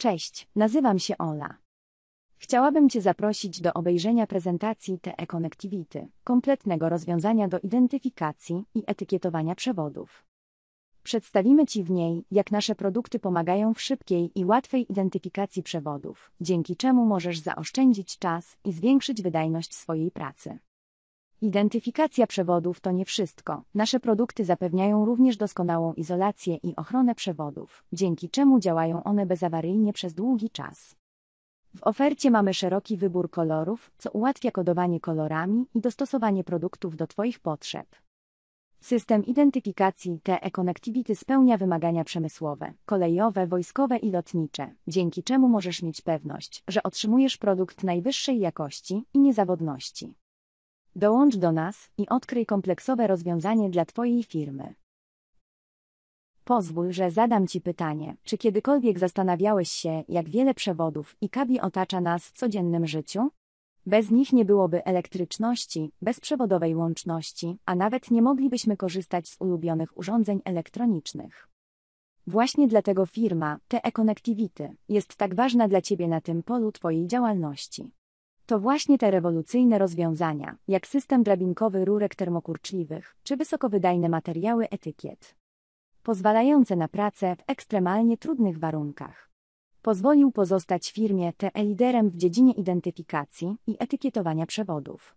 Cześć, nazywam się Ola. Chciałabym Cię zaprosić do obejrzenia prezentacji TE-Connectivity, kompletnego rozwiązania do identyfikacji i etykietowania przewodów. Przedstawimy Ci w niej, jak nasze produkty pomagają w szybkiej i łatwej identyfikacji przewodów, dzięki czemu możesz zaoszczędzić czas i zwiększyć wydajność swojej pracy. Identyfikacja przewodów to nie wszystko. Nasze produkty zapewniają również doskonałą izolację i ochronę przewodów, dzięki czemu działają one bezawaryjnie przez długi czas. W ofercie mamy szeroki wybór kolorów, co ułatwia kodowanie kolorami i dostosowanie produktów do Twoich potrzeb. System identyfikacji TE Connectivity spełnia wymagania przemysłowe, kolejowe, wojskowe i lotnicze, dzięki czemu możesz mieć pewność, że otrzymujesz produkt najwyższej jakości i niezawodności. Dołącz do nas i odkryj kompleksowe rozwiązanie dla Twojej firmy. Pozwól, że zadam Ci pytanie, czy kiedykolwiek zastanawiałeś się, jak wiele przewodów i kabli otacza nas w codziennym życiu? Bez nich nie byłoby elektryczności, bezprzewodowej łączności, a nawet nie moglibyśmy korzystać z ulubionych urządzeń elektronicznych. Właśnie dlatego firma TE Connectivity jest tak ważna dla Ciebie na tym polu Twojej działalności. To właśnie te rewolucyjne rozwiązania, jak system drabinkowy rurek termokurczliwych, czy wysokowydajne materiały etykiet, pozwalające na pracę w ekstremalnie trudnych warunkach. Pozwolił pozostać firmie TE liderem w dziedzinie identyfikacji i etykietowania przewodów.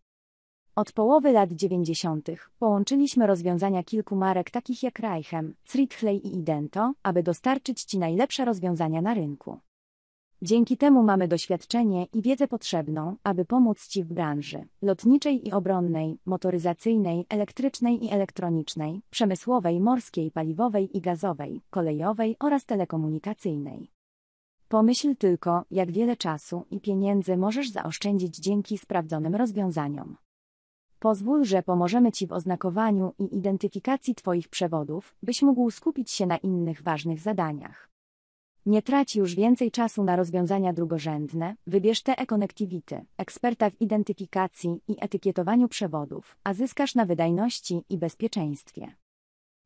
Od połowy lat 90. połączyliśmy rozwiązania kilku marek takich jak Reichem, Critchley i Idento, aby dostarczyć Ci najlepsze rozwiązania na rynku. Dzięki temu mamy doświadczenie i wiedzę potrzebną, aby pomóc Ci w branży lotniczej i obronnej, motoryzacyjnej, elektrycznej i elektronicznej, przemysłowej, morskiej, paliwowej i gazowej, kolejowej oraz telekomunikacyjnej. Pomyśl tylko, jak wiele czasu i pieniędzy możesz zaoszczędzić dzięki sprawdzonym rozwiązaniom. Pozwól, że pomożemy Ci w oznakowaniu i identyfikacji Twoich przewodów, byś mógł skupić się na innych ważnych zadaniach. Nie trać już więcej czasu na rozwiązania drugorzędne, wybierz TE Connectivity, eksperta w identyfikacji i etykietowaniu przewodów, a zyskasz na wydajności i bezpieczeństwie.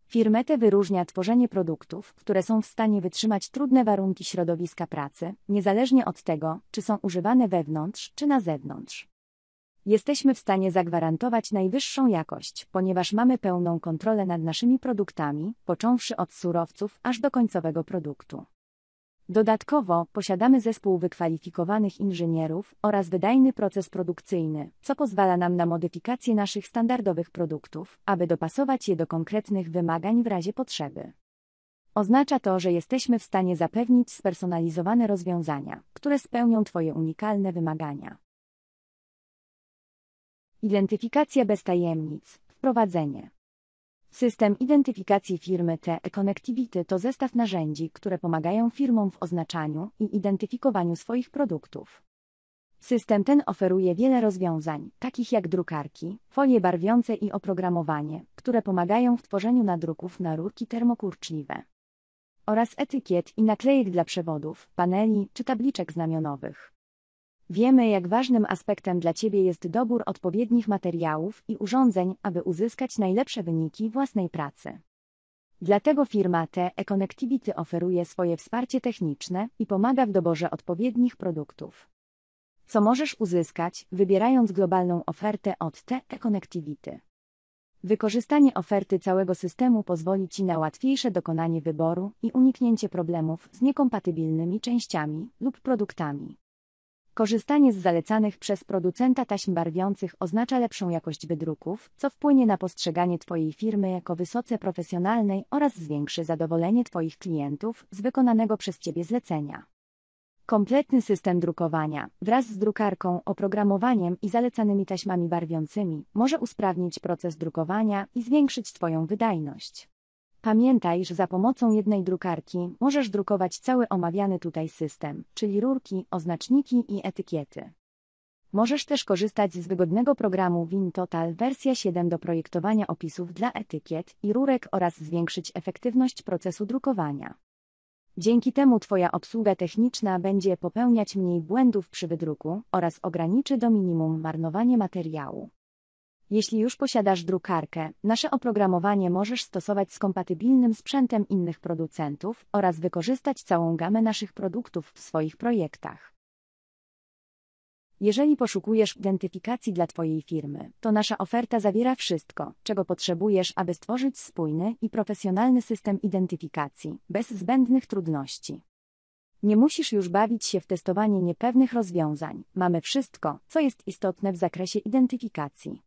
Firmę tę wyróżnia tworzenie produktów, które są w stanie wytrzymać trudne warunki środowiska pracy, niezależnie od tego, czy są używane wewnątrz czy na zewnątrz. Jesteśmy w stanie zagwarantować najwyższą jakość, ponieważ mamy pełną kontrolę nad naszymi produktami, począwszy od surowców aż do końcowego produktu. Dodatkowo, posiadamy zespół wykwalifikowanych inżynierów oraz wydajny proces produkcyjny, co pozwala nam na modyfikację naszych standardowych produktów, aby dopasować je do konkretnych wymagań w razie potrzeby. Oznacza to, że jesteśmy w stanie zapewnić spersonalizowane rozwiązania, które spełnią Twoje unikalne wymagania. Identyfikacja bez tajemnic, wprowadzenie. System identyfikacji firmy te Connectivity to zestaw narzędzi, które pomagają firmom w oznaczaniu i identyfikowaniu swoich produktów. System ten oferuje wiele rozwiązań, takich jak drukarki, folie barwiące i oprogramowanie, które pomagają w tworzeniu nadruków na rurki termokurczliwe oraz etykiet i naklejek dla przewodów, paneli czy tabliczek znamionowych. Wiemy, jak ważnym aspektem dla Ciebie jest dobór odpowiednich materiałów i urządzeń, aby uzyskać najlepsze wyniki własnej pracy. Dlatego firma TE Connectivity oferuje swoje wsparcie techniczne i pomaga w doborze odpowiednich produktów. Co możesz uzyskać, wybierając globalną ofertę od TE Connectivity? Wykorzystanie oferty całego systemu pozwoli Ci na łatwiejsze dokonanie wyboru i uniknięcie problemów z niekompatybilnymi częściami lub produktami. Korzystanie z zalecanych przez producenta taśm barwiących oznacza lepszą jakość wydruków, co wpłynie na postrzeganie Twojej firmy jako wysoce profesjonalnej oraz zwiększy zadowolenie Twoich klientów z wykonanego przez Ciebie zlecenia. Kompletny system drukowania, wraz z drukarką, oprogramowaniem i zalecanymi taśmami barwiącymi, może usprawnić proces drukowania i zwiększyć Twoją wydajność. Pamiętaj, że za pomocą jednej drukarki możesz drukować cały omawiany tutaj system, czyli rurki, oznaczniki i etykiety. Możesz też korzystać z wygodnego programu WinTotal wersja 7 do projektowania opisów dla etykiet i rurek oraz zwiększyć efektywność procesu drukowania. Dzięki temu Twoja obsługa techniczna będzie popełniać mniej błędów przy wydruku oraz ograniczy do minimum marnowanie materiału. Jeśli już posiadasz drukarkę, nasze oprogramowanie możesz stosować z kompatybilnym sprzętem innych producentów oraz wykorzystać całą gamę naszych produktów w swoich projektach. Jeżeli poszukujesz identyfikacji dla Twojej firmy, to nasza oferta zawiera wszystko, czego potrzebujesz, aby stworzyć spójny i profesjonalny system identyfikacji, bez zbędnych trudności. Nie musisz już bawić się w testowanie niepewnych rozwiązań, mamy wszystko, co jest istotne w zakresie identyfikacji.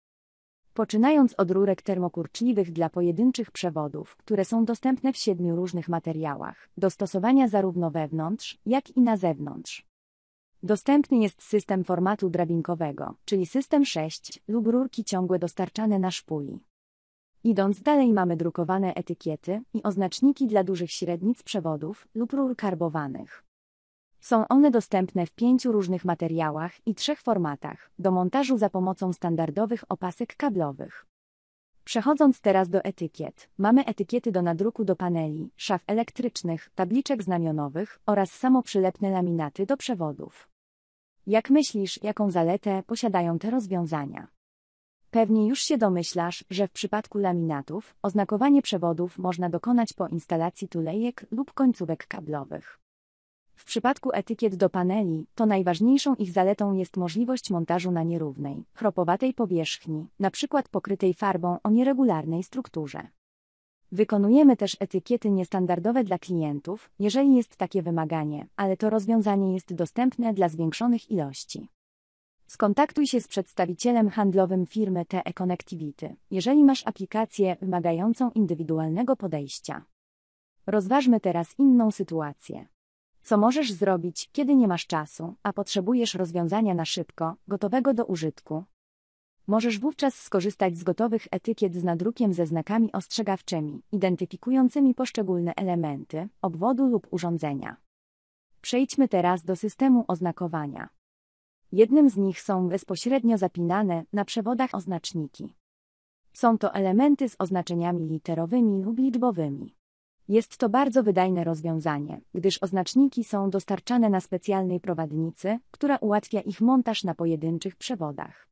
Poczynając od rurek termokurczliwych dla pojedynczych przewodów, które są dostępne w siedmiu różnych materiałach, do stosowania zarówno wewnątrz, jak i na zewnątrz. Dostępny jest system formatu drabinkowego, czyli system 6 lub rurki ciągłe dostarczane na szpuli. Idąc dalej mamy drukowane etykiety i oznaczniki dla dużych średnic przewodów lub rur karbowanych. Są one dostępne w pięciu różnych materiałach i trzech formatach, do montażu za pomocą standardowych opasek kablowych. Przechodząc teraz do etykiet, mamy etykiety do nadruku do paneli, szaf elektrycznych, tabliczek znamionowych oraz samoprzylepne laminaty do przewodów. Jak myślisz, jaką zaletę posiadają te rozwiązania? Pewnie już się domyślasz, że w przypadku laminatów oznakowanie przewodów można dokonać po instalacji tulejek lub końcówek kablowych. W przypadku etykiet do paneli, to najważniejszą ich zaletą jest możliwość montażu na nierównej, chropowatej powierzchni, np. pokrytej farbą o nieregularnej strukturze. Wykonujemy też etykiety niestandardowe dla klientów, jeżeli jest takie wymaganie, ale to rozwiązanie jest dostępne dla zwiększonych ilości. Skontaktuj się z przedstawicielem handlowym firmy TE Connectivity, jeżeli masz aplikację wymagającą indywidualnego podejścia. Rozważmy teraz inną sytuację. Co możesz zrobić, kiedy nie masz czasu, a potrzebujesz rozwiązania na szybko, gotowego do użytku? Możesz wówczas skorzystać z gotowych etykiet z nadrukiem ze znakami ostrzegawczymi, identyfikującymi poszczególne elementy, obwodu lub urządzenia. Przejdźmy teraz do systemu oznakowania. Jednym z nich są bezpośrednio zapinane na przewodach oznaczniki. Są to elementy z oznaczeniami literowymi lub liczbowymi. Jest to bardzo wydajne rozwiązanie, gdyż oznaczniki są dostarczane na specjalnej prowadnicy, która ułatwia ich montaż na pojedynczych przewodach.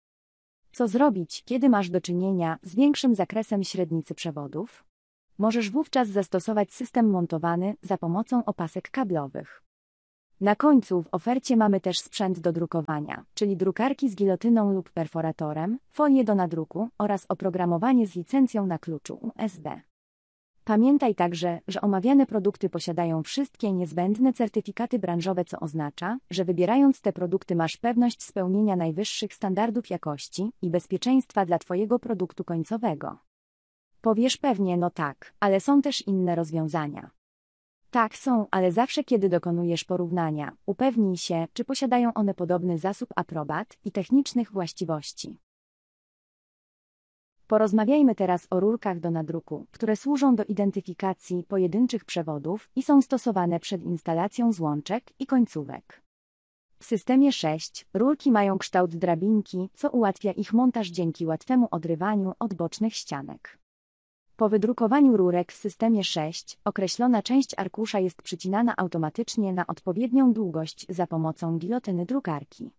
Co zrobić, kiedy masz do czynienia z większym zakresem średnicy przewodów? Możesz wówczas zastosować system montowany za pomocą opasek kablowych. Na końcu w ofercie mamy też sprzęt do drukowania, czyli drukarki z gilotyną lub perforatorem, folię do nadruku oraz oprogramowanie z licencją na kluczu USB. Pamiętaj także, że omawiane produkty posiadają wszystkie niezbędne certyfikaty branżowe, co oznacza, że wybierając te produkty masz pewność spełnienia najwyższych standardów jakości i bezpieczeństwa dla Twojego produktu końcowego. Powiesz pewnie, no tak, ale są też inne rozwiązania. Tak są, ale zawsze kiedy dokonujesz porównania, upewnij się, czy posiadają one podobny zasób aprobat i technicznych właściwości. Porozmawiajmy teraz o rurkach do nadruku, które służą do identyfikacji pojedynczych przewodów i są stosowane przed instalacją złączek i końcówek. W systemie 6 rurki mają kształt drabinki, co ułatwia ich montaż dzięki łatwemu odrywaniu od bocznych ścianek. Po wydrukowaniu rurek w systemie 6 określona część arkusza jest przycinana automatycznie na odpowiednią długość za pomocą gilotyny drukarki.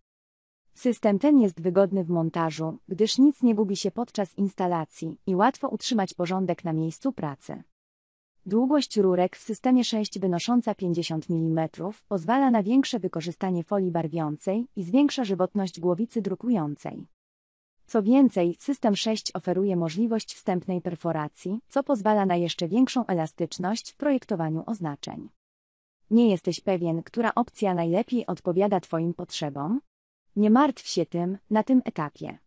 System ten jest wygodny w montażu, gdyż nic nie gubi się podczas instalacji i łatwo utrzymać porządek na miejscu pracy. Długość rurek w systemie 6 wynosząca 50 mm pozwala na większe wykorzystanie folii barwiącej i zwiększa żywotność głowicy drukującej. Co więcej, system 6 oferuje możliwość wstępnej perforacji, co pozwala na jeszcze większą elastyczność w projektowaniu oznaczeń. Nie jesteś pewien, która opcja najlepiej odpowiada Twoim potrzebom? Nie martw się tym, na tym etapie.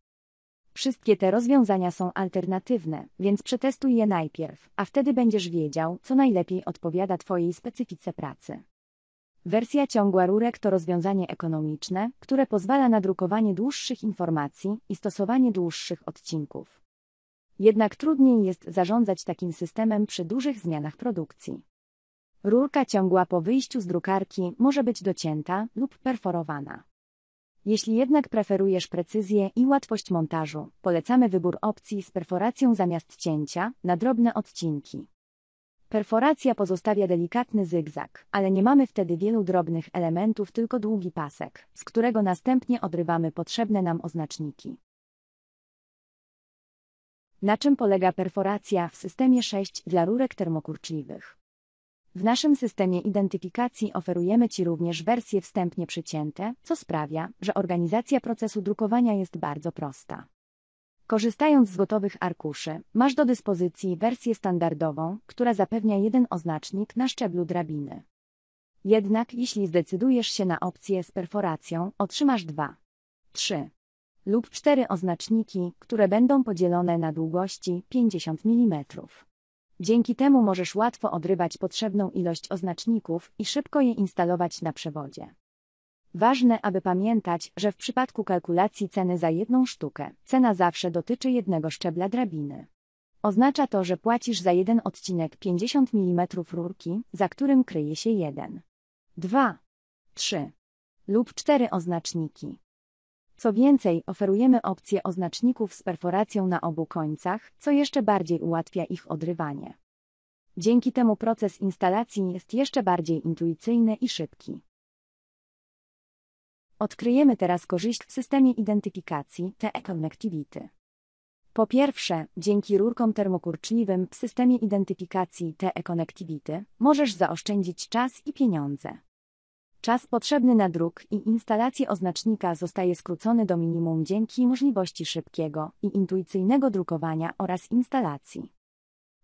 Wszystkie te rozwiązania są alternatywne, więc przetestuj je najpierw, a wtedy będziesz wiedział, co najlepiej odpowiada Twojej specyfice pracy. Wersja ciągła rurek to rozwiązanie ekonomiczne, które pozwala na drukowanie dłuższych informacji i stosowanie dłuższych odcinków. Jednak trudniej jest zarządzać takim systemem przy dużych zmianach produkcji. Rurka ciągła po wyjściu z drukarki może być docięta lub perforowana. Jeśli jednak preferujesz precyzję i łatwość montażu, polecamy wybór opcji z perforacją zamiast cięcia na drobne odcinki. Perforacja pozostawia delikatny zygzak, ale nie mamy wtedy wielu drobnych elementów, tylko długi pasek, z którego następnie odrywamy potrzebne nam oznaczniki. Na czym polega perforacja w systemie 6 dla rurek termokurczliwych? W naszym systemie identyfikacji oferujemy Ci również wersje wstępnie przycięte, co sprawia, że organizacja procesu drukowania jest bardzo prosta. Korzystając z gotowych arkuszy, masz do dyspozycji wersję standardową, która zapewnia jeden oznacznik na szczeblu drabiny. Jednak jeśli zdecydujesz się na opcję z perforacją, otrzymasz dwa, trzy lub cztery oznaczniki, które będą podzielone na długości 50 mm. Dzięki temu możesz łatwo odrywać potrzebną ilość oznaczników i szybko je instalować na przewodzie. Ważne, aby pamiętać, że w przypadku kalkulacji ceny za jedną sztukę, cena zawsze dotyczy jednego szczebla drabiny. Oznacza to, że płacisz za jeden odcinek 50 mm rurki, za którym kryje się jeden, dwa, trzy lub cztery oznaczniki. Co więcej, oferujemy opcję oznaczników z perforacją na obu końcach, co jeszcze bardziej ułatwia ich odrywanie. Dzięki temu proces instalacji jest jeszcze bardziej intuicyjny i szybki. Odkryjemy teraz korzyść w systemie identyfikacji TE Connectivity. Po pierwsze, dzięki rurkom termokurczliwym w systemie identyfikacji TE Connectivity możesz zaoszczędzić czas i pieniądze. Czas potrzebny na druk i instalację oznacznika zostaje skrócony do minimum dzięki możliwości szybkiego i intuicyjnego drukowania oraz instalacji.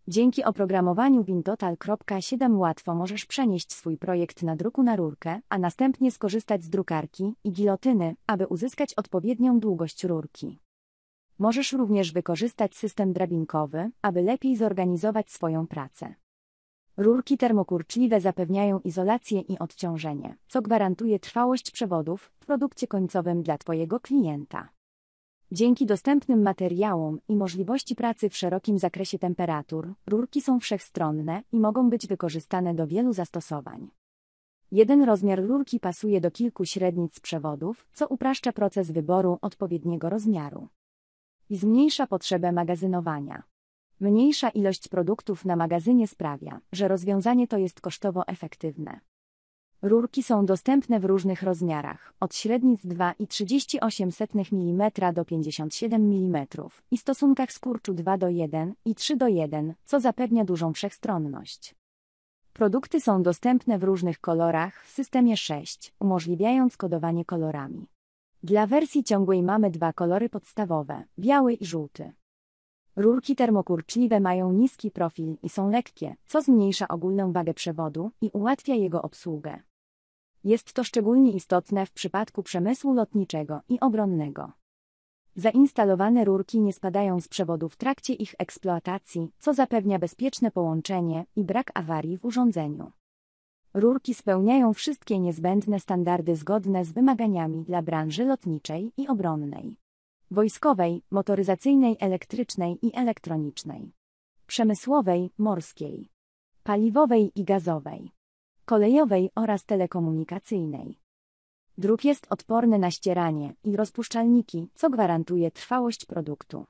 Dzięki oprogramowaniu WinTotal.7 łatwo możesz przenieść swój projekt na druku na rurkę, a następnie skorzystać z drukarki i gilotyny, aby uzyskać odpowiednią długość rurki. Możesz również wykorzystać system drabinkowy, aby lepiej zorganizować swoją pracę. Rurki termokurczliwe zapewniają izolację i odciążenie, co gwarantuje trwałość przewodów w produkcie końcowym dla Twojego klienta. Dzięki dostępnym materiałom i możliwości pracy w szerokim zakresie temperatur, rurki są wszechstronne i mogą być wykorzystane do wielu zastosowań. Jeden rozmiar rurki pasuje do kilku średnic przewodów, co upraszcza proces wyboru odpowiedniego rozmiaru i zmniejsza potrzebę magazynowania. Mniejsza ilość produktów na magazynie sprawia, że rozwiązanie to jest kosztowo efektywne. Rurki są dostępne w różnych rozmiarach, od średnic 2,38 mm do 57 mm i stosunkach skurczu 2 do 1 i 3 do 1, co zapewnia dużą wszechstronność. Produkty są dostępne w różnych kolorach w systemie 6, umożliwiając kodowanie kolorami. Dla wersji ciągłej mamy dwa kolory podstawowe, biały i żółty. Rurki termokurczliwe mają niski profil i są lekkie, co zmniejsza ogólną wagę przewodu i ułatwia jego obsługę. Jest to szczególnie istotne w przypadku przemysłu lotniczego i obronnego. Zainstalowane rurki nie spadają z przewodu w trakcie ich eksploatacji, co zapewnia bezpieczne połączenie i brak awarii w urządzeniu. Rurki spełniają wszystkie niezbędne standardy zgodne z wymaganiami dla branży lotniczej i obronnej wojskowej, motoryzacyjnej, elektrycznej i elektronicznej, przemysłowej, morskiej, paliwowej i gazowej, kolejowej oraz telekomunikacyjnej. Druk jest odporny na ścieranie i rozpuszczalniki, co gwarantuje trwałość produktu.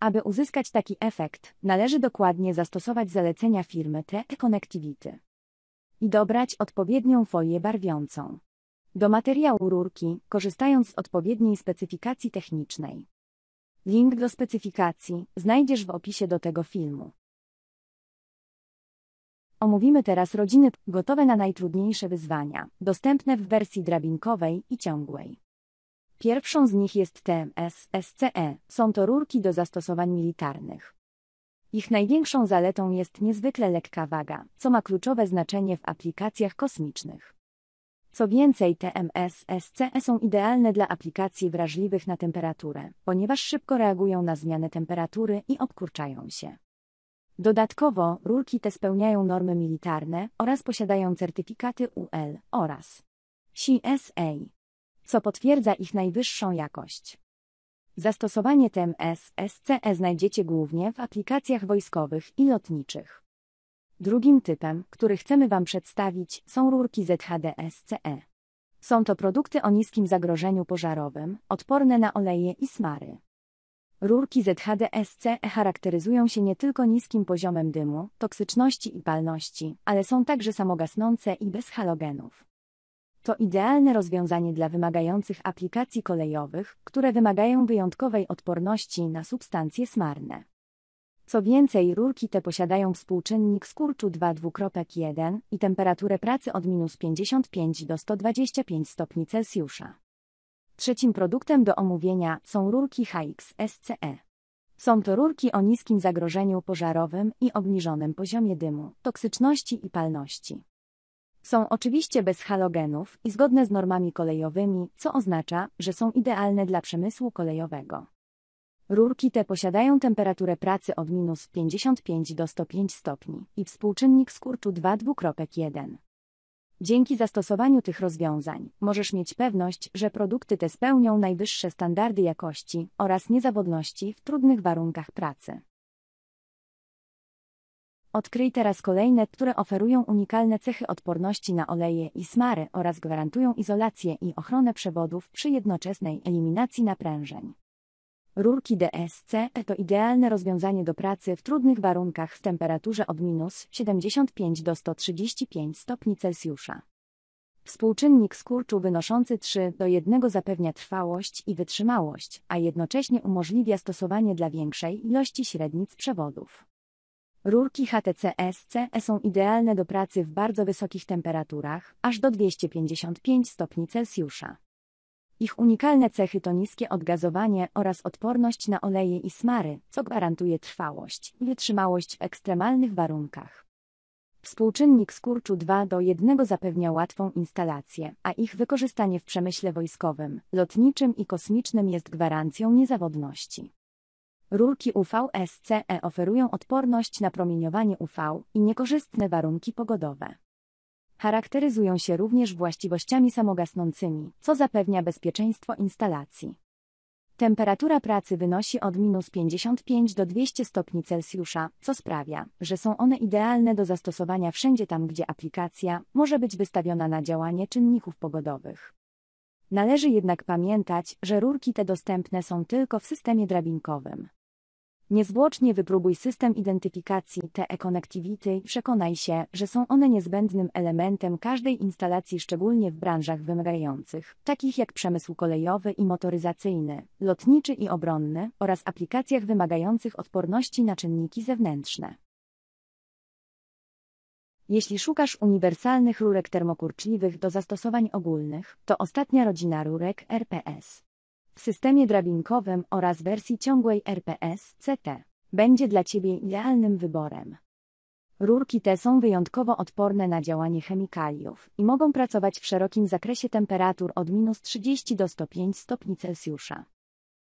Aby uzyskać taki efekt, należy dokładnie zastosować zalecenia firmy TE Connectivity i dobrać odpowiednią folię barwiącą. Do materiału rurki, korzystając z odpowiedniej specyfikacji technicznej. Link do specyfikacji znajdziesz w opisie do tego filmu. Omówimy teraz rodziny gotowe na najtrudniejsze wyzwania, dostępne w wersji drabinkowej i ciągłej. Pierwszą z nich jest TMS SCE. Są to rurki do zastosowań militarnych. Ich największą zaletą jest niezwykle lekka waga, co ma kluczowe znaczenie w aplikacjach kosmicznych. Co więcej, TMS SCE są idealne dla aplikacji wrażliwych na temperaturę, ponieważ szybko reagują na zmiany temperatury i obkurczają się. Dodatkowo, rurki te spełniają normy militarne oraz posiadają certyfikaty UL oraz CSA, co potwierdza ich najwyższą jakość. Zastosowanie TMS SCE znajdziecie głównie w aplikacjach wojskowych i lotniczych. Drugim typem, który chcemy Wam przedstawić, są rurki ZHDSCE. Są to produkty o niskim zagrożeniu pożarowym, odporne na oleje i smary. Rurki ZHDSCE charakteryzują się nie tylko niskim poziomem dymu, toksyczności i palności, ale są także samogasnące i bez halogenów. To idealne rozwiązanie dla wymagających aplikacji kolejowych, które wymagają wyjątkowej odporności na substancje smarne. Co więcej, rurki te posiadają współczynnik skurczu 2.1 i temperaturę pracy od minus 55 do 125 stopni Celsjusza. Trzecim produktem do omówienia są rurki HXSCE. Są to rurki o niskim zagrożeniu pożarowym i obniżonym poziomie dymu, toksyczności i palności. Są oczywiście bez halogenów i zgodne z normami kolejowymi, co oznacza, że są idealne dla przemysłu kolejowego. Rurki te posiadają temperaturę pracy od minus 55 do 105 stopni i współczynnik skurczu 2,1. Dzięki zastosowaniu tych rozwiązań możesz mieć pewność, że produkty te spełnią najwyższe standardy jakości oraz niezawodności w trudnych warunkach pracy. Odkryj teraz kolejne, które oferują unikalne cechy odporności na oleje i smary oraz gwarantują izolację i ochronę przewodów przy jednoczesnej eliminacji naprężeń. Rurki DSC to idealne rozwiązanie do pracy w trudnych warunkach w temperaturze od minus 75 do 135 stopni Celsjusza. Współczynnik skurczu wynoszący 3 do 1 zapewnia trwałość i wytrzymałość, a jednocześnie umożliwia stosowanie dla większej ilości średnic przewodów. Rurki htc są idealne do pracy w bardzo wysokich temperaturach, aż do 255 stopni Celsjusza. Ich unikalne cechy to niskie odgazowanie oraz odporność na oleje i smary, co gwarantuje trwałość i wytrzymałość w ekstremalnych warunkach. Współczynnik skurczu 2 do 1 zapewnia łatwą instalację, a ich wykorzystanie w przemyśle wojskowym, lotniczym i kosmicznym jest gwarancją niezawodności. Rurki UVSCE oferują odporność na promieniowanie UV i niekorzystne warunki pogodowe. Charakteryzują się również właściwościami samogasnącymi, co zapewnia bezpieczeństwo instalacji. Temperatura pracy wynosi od minus 55 do 200 stopni Celsjusza, co sprawia, że są one idealne do zastosowania wszędzie tam, gdzie aplikacja może być wystawiona na działanie czynników pogodowych. Należy jednak pamiętać, że rurki te dostępne są tylko w systemie drabinkowym. Niezwłocznie wypróbuj system identyfikacji TE Connectivity i przekonaj się, że są one niezbędnym elementem każdej instalacji, szczególnie w branżach wymagających, takich jak przemysł kolejowy i motoryzacyjny, lotniczy i obronny oraz aplikacjach wymagających odporności na czynniki zewnętrzne. Jeśli szukasz uniwersalnych rurek termokurczliwych do zastosowań ogólnych, to ostatnia rodzina rurek RPS w systemie drabinkowym oraz wersji ciągłej RPS-CT będzie dla Ciebie idealnym wyborem. Rurki te są wyjątkowo odporne na działanie chemikaliów i mogą pracować w szerokim zakresie temperatur od minus 30 do 105 stopni Celsjusza.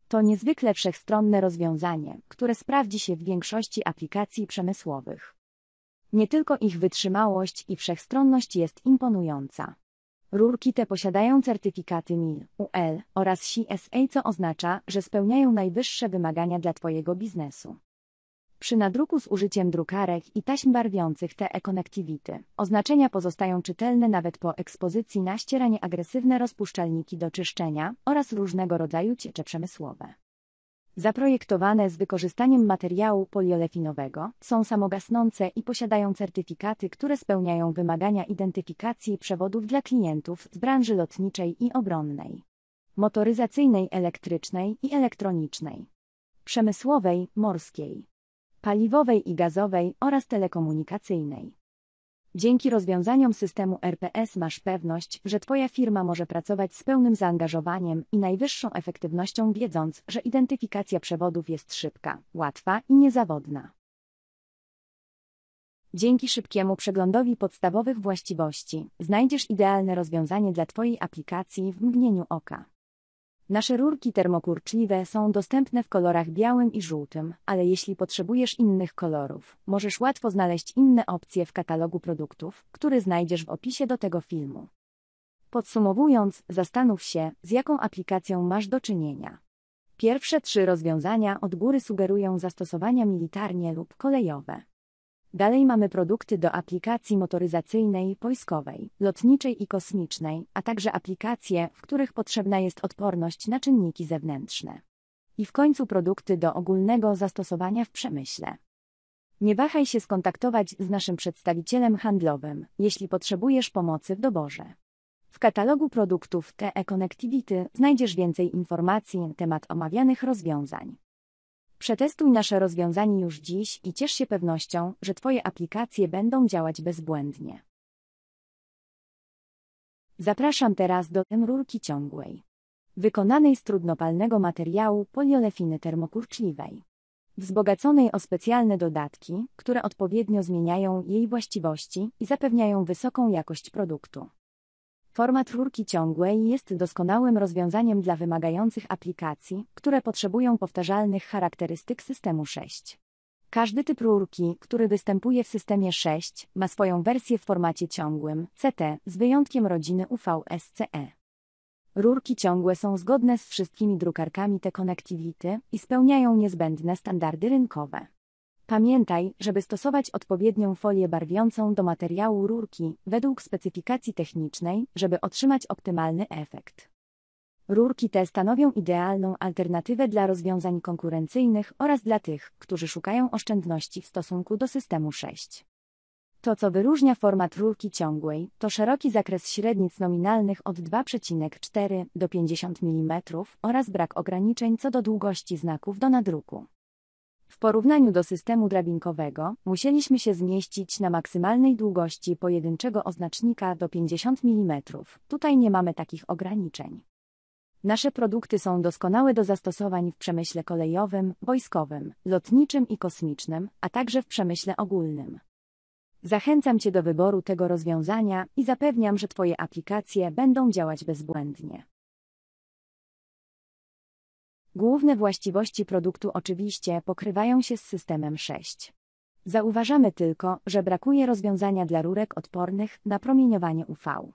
To niezwykle wszechstronne rozwiązanie, które sprawdzi się w większości aplikacji przemysłowych. Nie tylko ich wytrzymałość i wszechstronność jest imponująca. Rurki te posiadają certyfikaty MIL, UL oraz CSA, co oznacza, że spełniają najwyższe wymagania dla Twojego biznesu. Przy nadruku z użyciem drukarek i taśm barwiących te e-connectivity oznaczenia pozostają czytelne nawet po ekspozycji na ścieranie agresywne rozpuszczalniki do czyszczenia oraz różnego rodzaju ciecze przemysłowe zaprojektowane z wykorzystaniem materiału poliolefinowego, są samogasnące i posiadają certyfikaty, które spełniają wymagania identyfikacji przewodów dla klientów z branży lotniczej i obronnej, motoryzacyjnej elektrycznej i elektronicznej, przemysłowej, morskiej, paliwowej i gazowej oraz telekomunikacyjnej. Dzięki rozwiązaniom systemu RPS masz pewność, że Twoja firma może pracować z pełnym zaangażowaniem i najwyższą efektywnością, wiedząc, że identyfikacja przewodów jest szybka, łatwa i niezawodna. Dzięki szybkiemu przeglądowi podstawowych właściwości znajdziesz idealne rozwiązanie dla Twojej aplikacji w mgnieniu oka. Nasze rurki termokurczliwe są dostępne w kolorach białym i żółtym, ale jeśli potrzebujesz innych kolorów, możesz łatwo znaleźć inne opcje w katalogu produktów, który znajdziesz w opisie do tego filmu. Podsumowując, zastanów się, z jaką aplikacją masz do czynienia. Pierwsze trzy rozwiązania od góry sugerują zastosowania militarnie lub kolejowe. Dalej mamy produkty do aplikacji motoryzacyjnej, wojskowej, lotniczej i kosmicznej, a także aplikacje, w których potrzebna jest odporność na czynniki zewnętrzne. I w końcu produkty do ogólnego zastosowania w przemyśle. Nie wahaj się skontaktować z naszym przedstawicielem handlowym, jeśli potrzebujesz pomocy w doborze. W katalogu produktów TE Connectivity znajdziesz więcej informacji na temat omawianych rozwiązań. Przetestuj nasze rozwiązanie już dziś i ciesz się pewnością, że Twoje aplikacje będą działać bezbłędnie. Zapraszam teraz do rurki ciągłej, wykonanej z trudnopalnego materiału poliolefiny termokurczliwej, wzbogaconej o specjalne dodatki, które odpowiednio zmieniają jej właściwości i zapewniają wysoką jakość produktu. Format rurki ciągłej jest doskonałym rozwiązaniem dla wymagających aplikacji, które potrzebują powtarzalnych charakterystyk systemu 6. Każdy typ rurki, który występuje w systemie 6, ma swoją wersję w formacie ciągłym CT z wyjątkiem rodziny UVSCe. Rurki ciągłe są zgodne z wszystkimi drukarkami T-Connectivity i spełniają niezbędne standardy rynkowe. Pamiętaj, żeby stosować odpowiednią folię barwiącą do materiału rurki według specyfikacji technicznej, żeby otrzymać optymalny efekt. Rurki te stanowią idealną alternatywę dla rozwiązań konkurencyjnych oraz dla tych, którzy szukają oszczędności w stosunku do systemu 6. To, co wyróżnia format rurki ciągłej, to szeroki zakres średnic nominalnych od 2,4 do 50 mm oraz brak ograniczeń co do długości znaków do nadruku. W porównaniu do systemu drabinkowego, musieliśmy się zmieścić na maksymalnej długości pojedynczego oznacznika do 50 mm. Tutaj nie mamy takich ograniczeń. Nasze produkty są doskonałe do zastosowań w przemyśle kolejowym, wojskowym, lotniczym i kosmicznym, a także w przemyśle ogólnym. Zachęcam Cię do wyboru tego rozwiązania i zapewniam, że Twoje aplikacje będą działać bezbłędnie. Główne właściwości produktu oczywiście pokrywają się z systemem 6. Zauważamy tylko, że brakuje rozwiązania dla rurek odpornych na promieniowanie UV.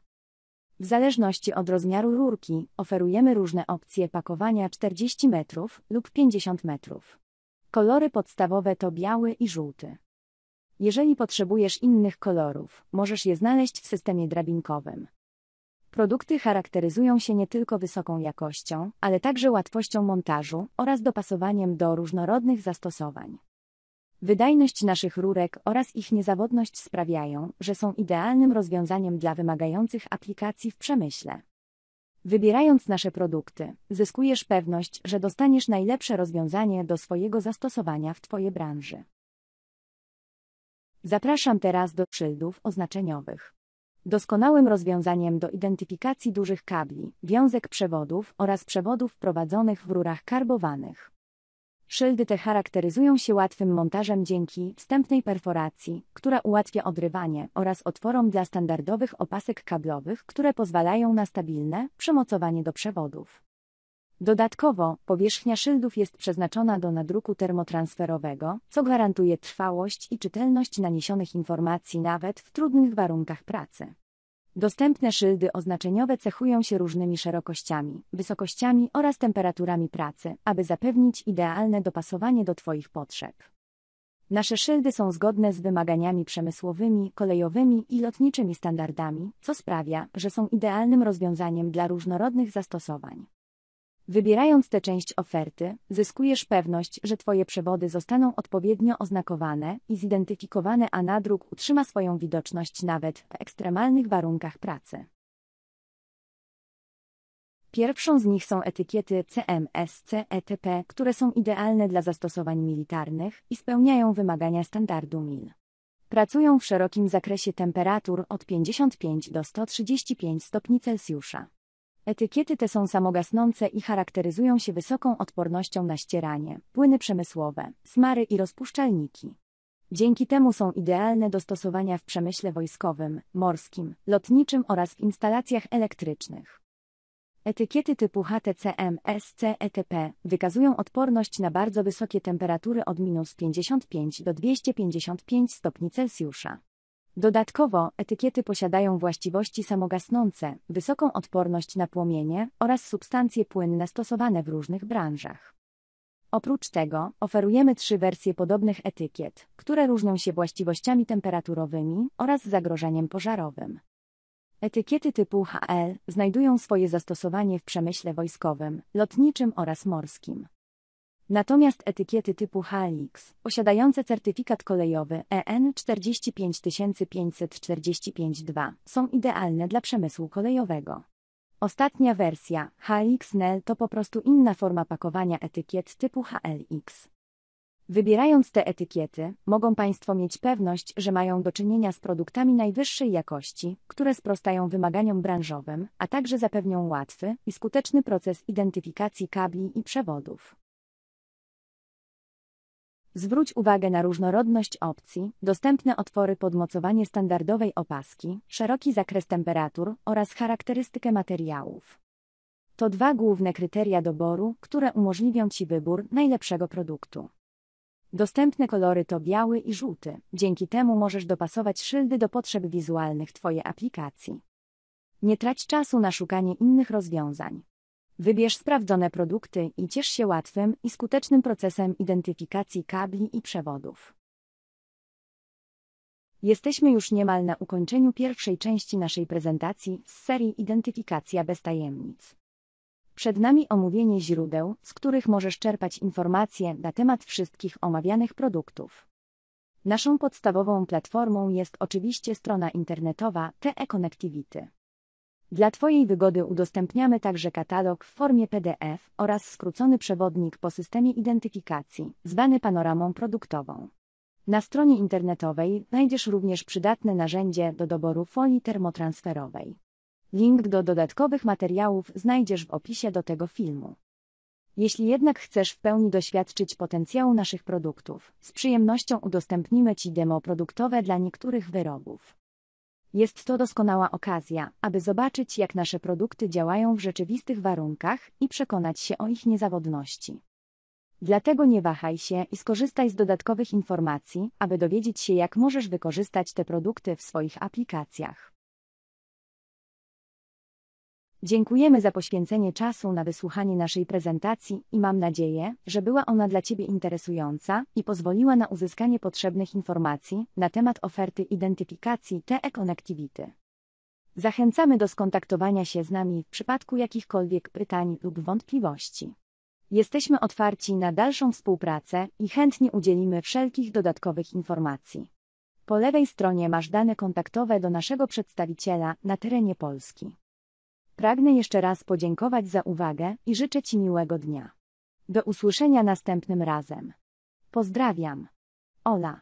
W zależności od rozmiaru rurki oferujemy różne opcje pakowania 40 metrów lub 50 metrów. Kolory podstawowe to biały i żółty. Jeżeli potrzebujesz innych kolorów, możesz je znaleźć w systemie drabinkowym. Produkty charakteryzują się nie tylko wysoką jakością, ale także łatwością montażu oraz dopasowaniem do różnorodnych zastosowań. Wydajność naszych rurek oraz ich niezawodność sprawiają, że są idealnym rozwiązaniem dla wymagających aplikacji w przemyśle. Wybierając nasze produkty, zyskujesz pewność, że dostaniesz najlepsze rozwiązanie do swojego zastosowania w Twojej branży. Zapraszam teraz do szyldów oznaczeniowych. Doskonałym rozwiązaniem do identyfikacji dużych kabli, wiązek przewodów oraz przewodów prowadzonych w rurach karbowanych. Szyldy te charakteryzują się łatwym montażem dzięki wstępnej perforacji, która ułatwia odrywanie oraz otworom dla standardowych opasek kablowych, które pozwalają na stabilne przymocowanie do przewodów. Dodatkowo, powierzchnia szyldów jest przeznaczona do nadruku termotransferowego, co gwarantuje trwałość i czytelność naniesionych informacji nawet w trudnych warunkach pracy. Dostępne szyldy oznaczeniowe cechują się różnymi szerokościami, wysokościami oraz temperaturami pracy, aby zapewnić idealne dopasowanie do Twoich potrzeb. Nasze szyldy są zgodne z wymaganiami przemysłowymi, kolejowymi i lotniczymi standardami, co sprawia, że są idealnym rozwiązaniem dla różnorodnych zastosowań. Wybierając tę część oferty, zyskujesz pewność, że Twoje przewody zostaną odpowiednio oznakowane i zidentyfikowane, a nadruk utrzyma swoją widoczność nawet w ekstremalnych warunkach pracy. Pierwszą z nich są etykiety CMS, CETP, które są idealne dla zastosowań militarnych i spełniają wymagania standardu MIL. Pracują w szerokim zakresie temperatur od 55 do 135 stopni Celsjusza. Etykiety te są samogasnące i charakteryzują się wysoką odpornością na ścieranie, płyny przemysłowe, smary i rozpuszczalniki. Dzięki temu są idealne do stosowania w przemyśle wojskowym, morskim, lotniczym oraz w instalacjach elektrycznych. Etykiety typu HTCM, SC, ETP wykazują odporność na bardzo wysokie temperatury od minus 55 do 255 stopni Celsjusza. Dodatkowo, etykiety posiadają właściwości samogasnące, wysoką odporność na płomienie oraz substancje płynne stosowane w różnych branżach. Oprócz tego, oferujemy trzy wersje podobnych etykiet, które różnią się właściwościami temperaturowymi oraz zagrożeniem pożarowym. Etykiety typu HL znajdują swoje zastosowanie w przemyśle wojskowym, lotniczym oraz morskim. Natomiast etykiety typu HLX, posiadające certyfikat kolejowy EN 45545-2, są idealne dla przemysłu kolejowego. Ostatnia wersja, HLX NEL, to po prostu inna forma pakowania etykiet typu HLX. Wybierając te etykiety, mogą Państwo mieć pewność, że mają do czynienia z produktami najwyższej jakości, które sprostają wymaganiom branżowym, a także zapewnią łatwy i skuteczny proces identyfikacji kabli i przewodów. Zwróć uwagę na różnorodność opcji, dostępne otwory podmocowanie standardowej opaski, szeroki zakres temperatur oraz charakterystykę materiałów. To dwa główne kryteria doboru, które umożliwią Ci wybór najlepszego produktu. Dostępne kolory to biały i żółty, dzięki temu możesz dopasować szyldy do potrzeb wizualnych Twojej aplikacji. Nie trać czasu na szukanie innych rozwiązań. Wybierz sprawdzone produkty i ciesz się łatwym i skutecznym procesem identyfikacji kabli i przewodów. Jesteśmy już niemal na ukończeniu pierwszej części naszej prezentacji z serii Identyfikacja bez tajemnic. Przed nami omówienie źródeł, z których możesz czerpać informacje na temat wszystkich omawianych produktów. Naszą podstawową platformą jest oczywiście strona internetowa TE Connectivity. Dla Twojej wygody udostępniamy także katalog w formie PDF oraz skrócony przewodnik po systemie identyfikacji, zwany panoramą produktową. Na stronie internetowej znajdziesz również przydatne narzędzie do doboru folii termotransferowej. Link do dodatkowych materiałów znajdziesz w opisie do tego filmu. Jeśli jednak chcesz w pełni doświadczyć potencjału naszych produktów, z przyjemnością udostępnimy Ci demo produktowe dla niektórych wyrobów. Jest to doskonała okazja, aby zobaczyć, jak nasze produkty działają w rzeczywistych warunkach i przekonać się o ich niezawodności. Dlatego nie wahaj się i skorzystaj z dodatkowych informacji, aby dowiedzieć się, jak możesz wykorzystać te produkty w swoich aplikacjach. Dziękujemy za poświęcenie czasu na wysłuchanie naszej prezentacji i mam nadzieję, że była ona dla Ciebie interesująca i pozwoliła na uzyskanie potrzebnych informacji na temat oferty identyfikacji TE Connectivity. Zachęcamy do skontaktowania się z nami w przypadku jakichkolwiek pytań lub wątpliwości. Jesteśmy otwarci na dalszą współpracę i chętnie udzielimy wszelkich dodatkowych informacji. Po lewej stronie masz dane kontaktowe do naszego przedstawiciela na terenie Polski. Pragnę jeszcze raz podziękować za uwagę i życzę Ci miłego dnia. Do usłyszenia następnym razem. Pozdrawiam. Ola.